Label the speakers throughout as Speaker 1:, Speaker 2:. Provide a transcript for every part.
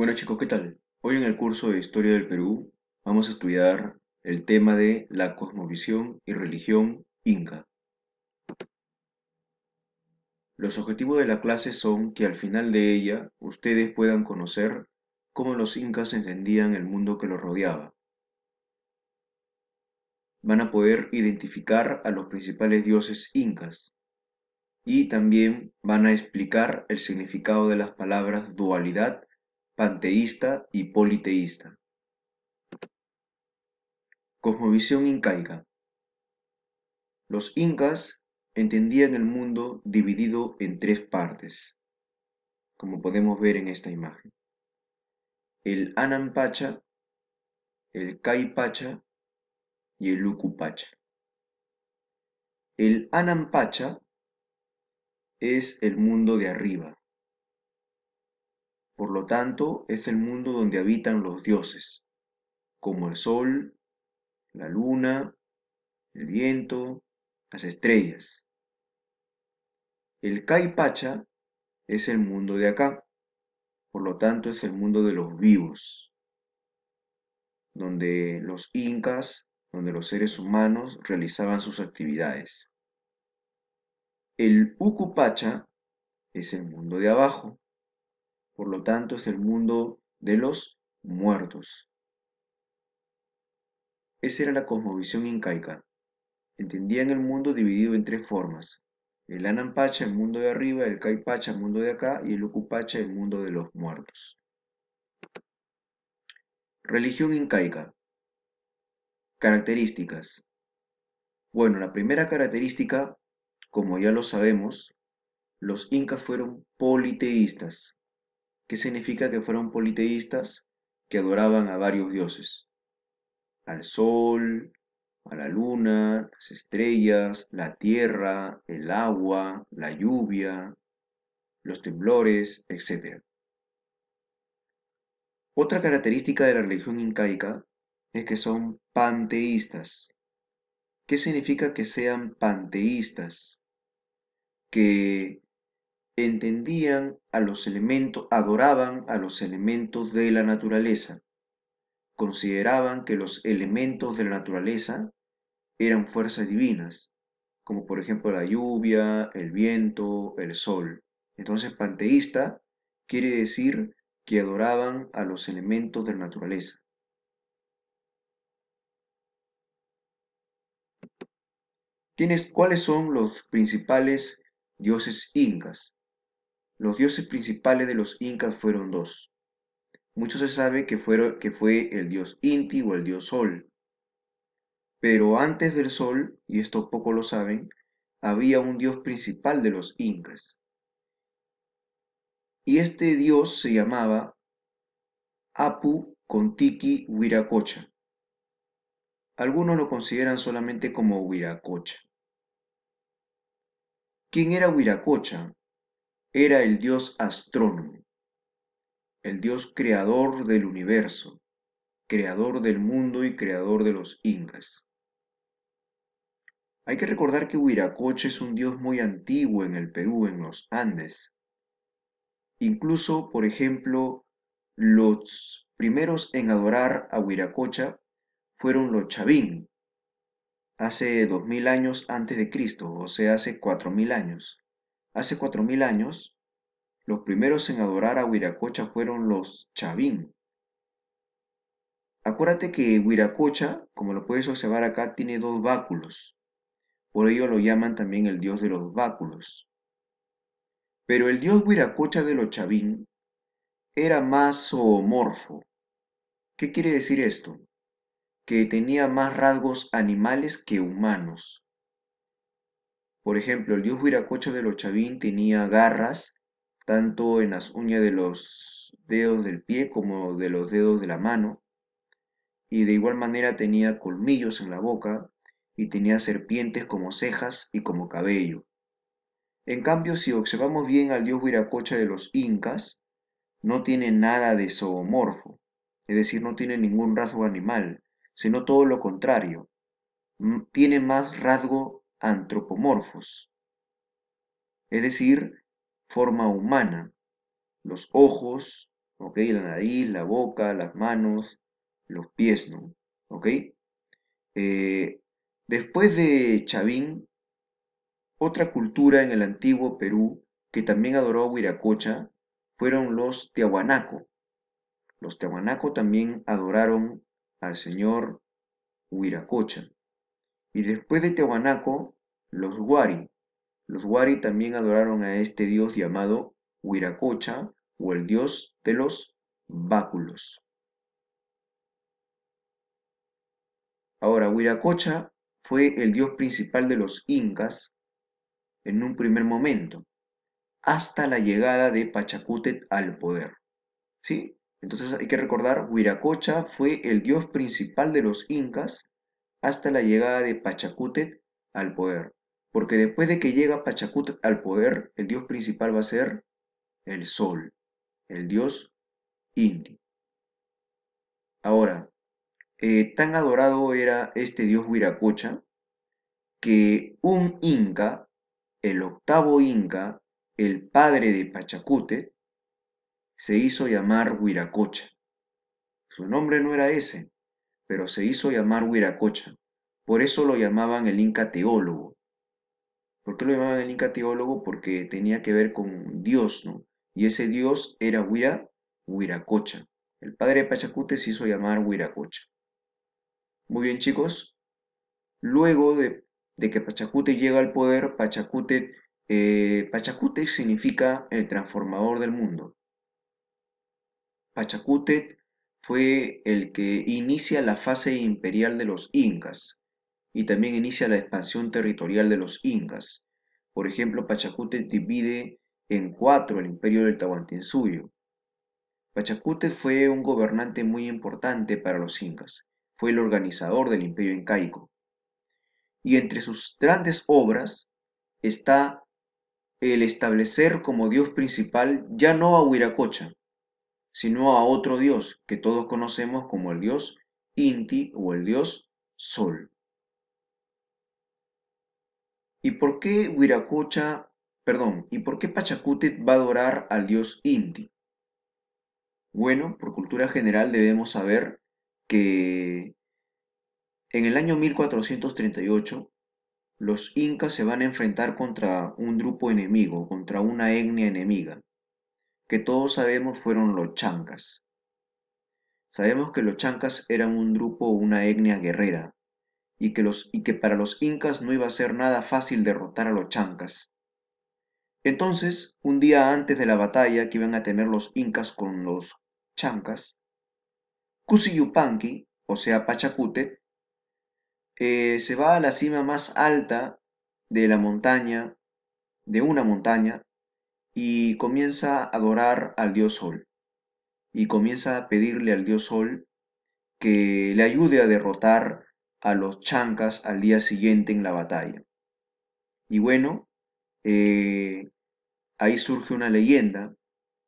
Speaker 1: Bueno chicos, ¿qué tal? Hoy en el curso de Historia del Perú vamos a estudiar el tema de la cosmovisión y religión inca. Los objetivos de la clase son que al final de ella ustedes puedan conocer cómo los incas entendían el mundo que los rodeaba. Van a poder identificar a los principales dioses incas y también van a explicar el significado de las palabras dualidad panteísta y politeísta. Cosmovisión incaica. Los incas entendían el mundo dividido en tres partes, como podemos ver en esta imagen. El Anampacha, el Caipacha y el Ukupacha. El Anampacha es el mundo de arriba, por lo tanto, es el mundo donde habitan los dioses, como el sol, la luna, el viento, las estrellas. El Caipacha es el mundo de acá, por lo tanto es el mundo de los vivos, donde los incas, donde los seres humanos realizaban sus actividades. El Ucupacha es el mundo de abajo, por lo tanto, es el mundo de los muertos. Esa era la cosmovisión incaica. Entendían el mundo dividido en tres formas. El Anampacha, el mundo de arriba, el Caipacha, el mundo de acá, y el Ucupacha, el mundo de los muertos. Religión incaica. Características. Bueno, la primera característica, como ya lo sabemos, los incas fueron politeístas. ¿Qué significa que fueron politeístas que adoraban a varios dioses, al sol, a la luna, las estrellas, la tierra, el agua, la lluvia, los temblores, etc. Otra característica de la religión incaica es que son panteístas. ¿Qué significa que sean panteístas? Que entendían a los elementos, adoraban a los elementos de la naturaleza. Consideraban que los elementos de la naturaleza eran fuerzas divinas, como por ejemplo la lluvia, el viento, el sol. Entonces, panteísta quiere decir que adoraban a los elementos de la naturaleza. ¿Cuáles son los principales dioses incas? Los dioses principales de los incas fueron dos. Mucho se sabe que, fue el dios Inti o el dios Sol. Pero antes del Sol, y esto poco lo saben, había un dios principal de los incas. Y este dios se llamaba Apu Contiki Huiracocha. Algunos lo consideran solamente como Huiracocha. ¿Quién era Huiracocha? era el dios astrónomo, el dios creador del universo, creador del mundo y creador de los incas. Hay que recordar que Huiracocha es un dios muy antiguo en el Perú, en los Andes. Incluso, por ejemplo, los primeros en adorar a Huiracocha fueron los Chavín, hace 2000 años antes de Cristo, o sea, hace 4000 años. Hace 4.000 años, los primeros en adorar a Huiracocha fueron los Chavín. Acuérdate que Huiracocha, como lo puedes observar acá, tiene dos báculos. Por ello lo llaman también el dios de los báculos. Pero el dios Huiracocha de los Chavín era más zoomorfo. ¿Qué quiere decir esto? Que tenía más rasgos animales que humanos. Por ejemplo, el dios viracocha de los Chavín tenía garras tanto en las uñas de los dedos del pie como de los dedos de la mano, y de igual manera tenía colmillos en la boca y tenía serpientes como cejas y como cabello. En cambio, si observamos bien al dios viracocha de los incas, no tiene nada de zoomorfo, es decir, no tiene ningún rasgo animal, sino todo lo contrario, tiene más rasgo antropomorfos, es decir, forma humana, los ojos, ¿ok? La nariz, la boca, las manos, los pies, ¿no? ¿Ok? Eh, después de Chavín, otra cultura en el antiguo Perú que también adoró a Huiracocha fueron los Tiahuanaco. Los Tiahuanaco también adoraron al señor Huiracocha. Y después de Tehuanaco, los Huari. Los Huari también adoraron a este dios llamado Huiracocha o el dios de los báculos. Ahora, Huiracocha fue el dios principal de los incas en un primer momento, hasta la llegada de Pachacútec al poder. ¿Sí? Entonces hay que recordar, Huiracocha fue el dios principal de los incas hasta la llegada de Pachacútec al poder. Porque después de que llega Pachacútec al poder, el dios principal va a ser el sol, el dios Inti. Ahora, eh, tan adorado era este dios Huiracocha que un inca, el octavo inca, el padre de Pachacútec, se hizo llamar Huiracocha. Su nombre no era ese, pero se hizo llamar Huiracocha. Por eso lo llamaban el Inca teólogo. ¿Por qué lo llamaban el Inca teólogo? Porque tenía que ver con Dios, ¿no? Y ese Dios era Huira, Huiracocha. El padre de Pachacute se hizo llamar Huiracocha. Muy bien, chicos. Luego de, que Pachacute llega al poder, Pachacute, eh, Pachacute significa el transformador del mundo. Pachacute fue el que inicia la fase imperial de los incas y también inicia la expansión territorial de los incas. Por ejemplo, Pachacute divide en cuatro el imperio del Tahuantinsuyo. Pachacute fue un gobernante muy importante para los incas, fue el organizador del imperio incaico. Y entre sus grandes obras está el establecer como dios principal ya no a Huiracocha, sino a otro dios que todos conocemos como el dios Inti o el dios Sol. ¿Y por qué Wiracocha, perdón, y por qué Pachacútec va a adorar al dios Inti? Bueno, por cultura general debemos saber que en el año 1438 los incas se van a enfrentar contra un grupo enemigo, contra una etnia enemiga que todos sabemos fueron los chancas. Sabemos que los chancas eran un grupo o una etnia guerrera, y que, los, y que para los incas no iba a ser nada fácil derrotar a los chancas. Entonces, un día antes de la batalla que iban a tener los incas con los chancas, Cusiyupanqui, o sea Pachacute, eh, se va a la cima más alta de la montaña, de una montaña, y comienza a adorar al dios Sol. Y comienza a pedirle al dios Sol que le ayude a derrotar a los chancas al día siguiente en la batalla. Y bueno, eh, ahí surge una leyenda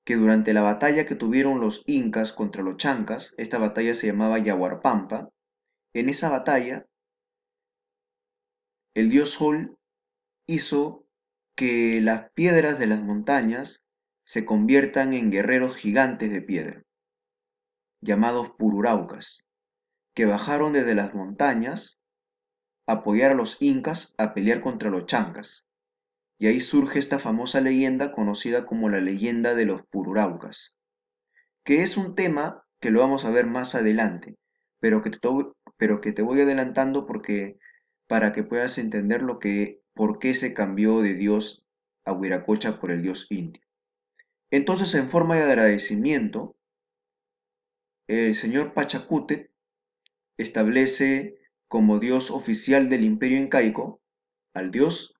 Speaker 1: que durante la batalla que tuvieron los incas contra los chancas, esta batalla se llamaba Yaguarpampa, en esa batalla el dios Sol hizo que las piedras de las montañas se conviertan en guerreros gigantes de piedra, llamados Pururaucas, que bajaron desde las montañas a apoyar a los incas a pelear contra los chancas. Y ahí surge esta famosa leyenda conocida como la leyenda de los Pururaucas, que es un tema que lo vamos a ver más adelante, pero que te, pero que te voy adelantando porque para que puedas entender lo que por qué se cambió de dios a Huiracocha por el dios indio. Entonces, en forma de agradecimiento, el señor Pachacute establece como dios oficial del imperio incaico al dios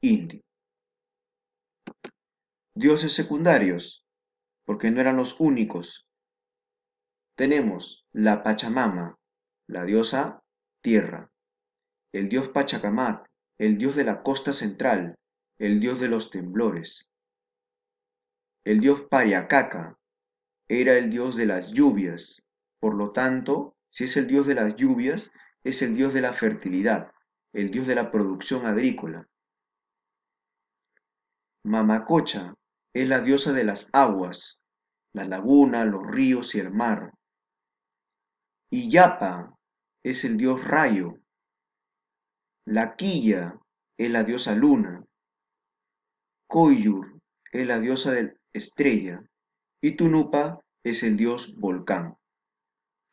Speaker 1: indio. Dioses secundarios, porque no eran los únicos. Tenemos la Pachamama, la diosa tierra, el dios Pachacamat, el dios de la costa central, el dios de los temblores. El dios Pariacaca era el dios de las lluvias, por lo tanto, si es el dios de las lluvias, es el dios de la fertilidad, el dios de la producción agrícola. Mamacocha es la diosa de las aguas, la laguna, los ríos y el mar. Yapa es el dios rayo, la quilla es la diosa luna. Koyur es la diosa del estrella. Y Tunupa es el dios volcán.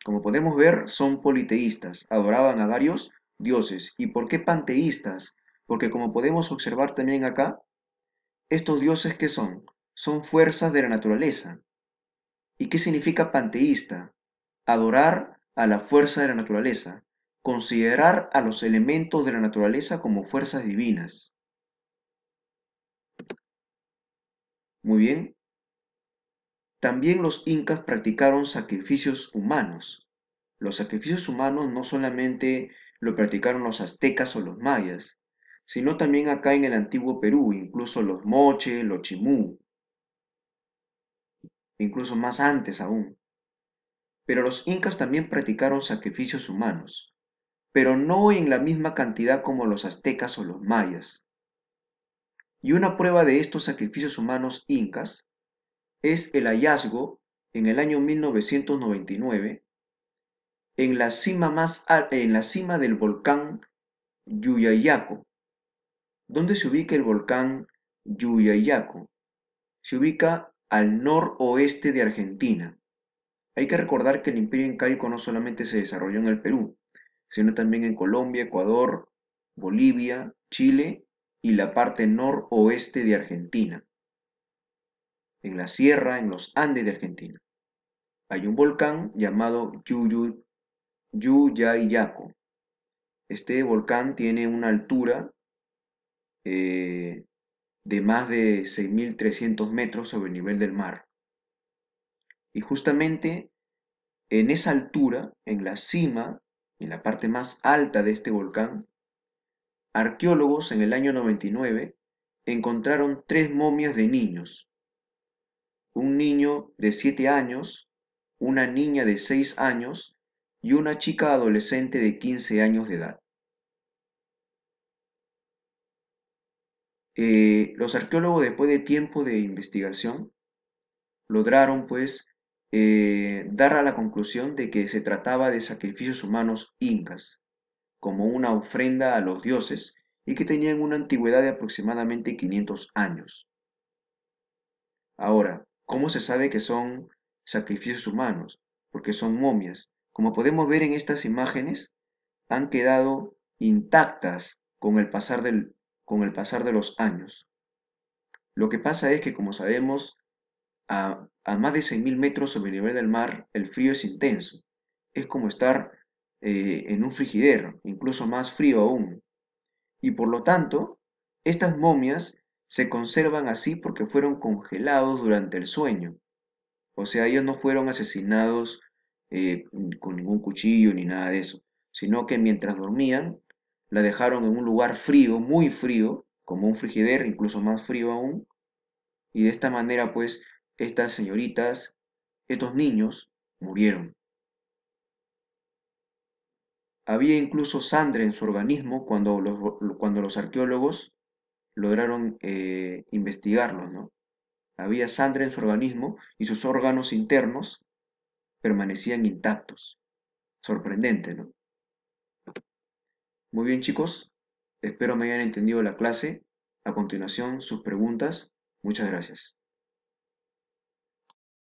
Speaker 1: Como podemos ver, son politeístas, adoraban a varios dioses. ¿Y por qué panteístas? Porque como podemos observar también acá, estos dioses que son? Son fuerzas de la naturaleza. ¿Y qué significa panteísta? Adorar a la fuerza de la naturaleza. Considerar a los elementos de la naturaleza como fuerzas divinas. Muy bien. También los incas practicaron sacrificios humanos. Los sacrificios humanos no solamente lo practicaron los aztecas o los mayas, sino también acá en el antiguo Perú, incluso los moche, los chimú, incluso más antes aún. Pero los incas también practicaron sacrificios humanos pero no en la misma cantidad como los aztecas o los mayas. Y una prueba de estos sacrificios humanos incas es el hallazgo en el año 1999 en la cima, más, en la cima del volcán Yuyayaco. ¿Dónde se ubica el volcán Yuyayaco? Se ubica al noroeste de Argentina. Hay que recordar que el imperio incaico no solamente se desarrolló en el Perú, sino también en Colombia, Ecuador, Bolivia, Chile y la parte noroeste de Argentina. En la sierra, en los Andes de Argentina. Hay un volcán llamado Yuyayaco. Este volcán tiene una altura eh, de más de 6.300 metros sobre el nivel del mar. Y justamente en esa altura, en la cima en la parte más alta de este volcán, arqueólogos en el año 99 encontraron tres momias de niños. Un niño de 7 años, una niña de 6 años y una chica adolescente de 15 años de edad. Eh, los arqueólogos después de tiempo de investigación lograron pues eh, dar a la conclusión de que se trataba de sacrificios humanos incas, como una ofrenda a los dioses, y que tenían una antigüedad de aproximadamente 500 años. Ahora, ¿cómo se sabe que son sacrificios humanos? Porque son momias. Como podemos ver en estas imágenes, han quedado intactas con el pasar, del, con el pasar de los años. Lo que pasa es que, como sabemos, a, más de 6.000 metros sobre el nivel del mar, el frío es intenso. Es como estar eh, en un frigidero, incluso más frío aún. Y por lo tanto, estas momias se conservan así porque fueron congelados durante el sueño. O sea, ellos no fueron asesinados eh, con ningún cuchillo ni nada de eso, sino que mientras dormían, la dejaron en un lugar frío, muy frío, como un frigidero, incluso más frío aún, y de esta manera pues estas señoritas, estos niños murieron. Había incluso sangre en su organismo cuando los, cuando los arqueólogos lograron eh, investigarlos. ¿no? Había sangre en su organismo y sus órganos internos permanecían intactos. Sorprendente, ¿no? Muy bien chicos, espero me hayan entendido la clase. A continuación, sus preguntas. Muchas gracias.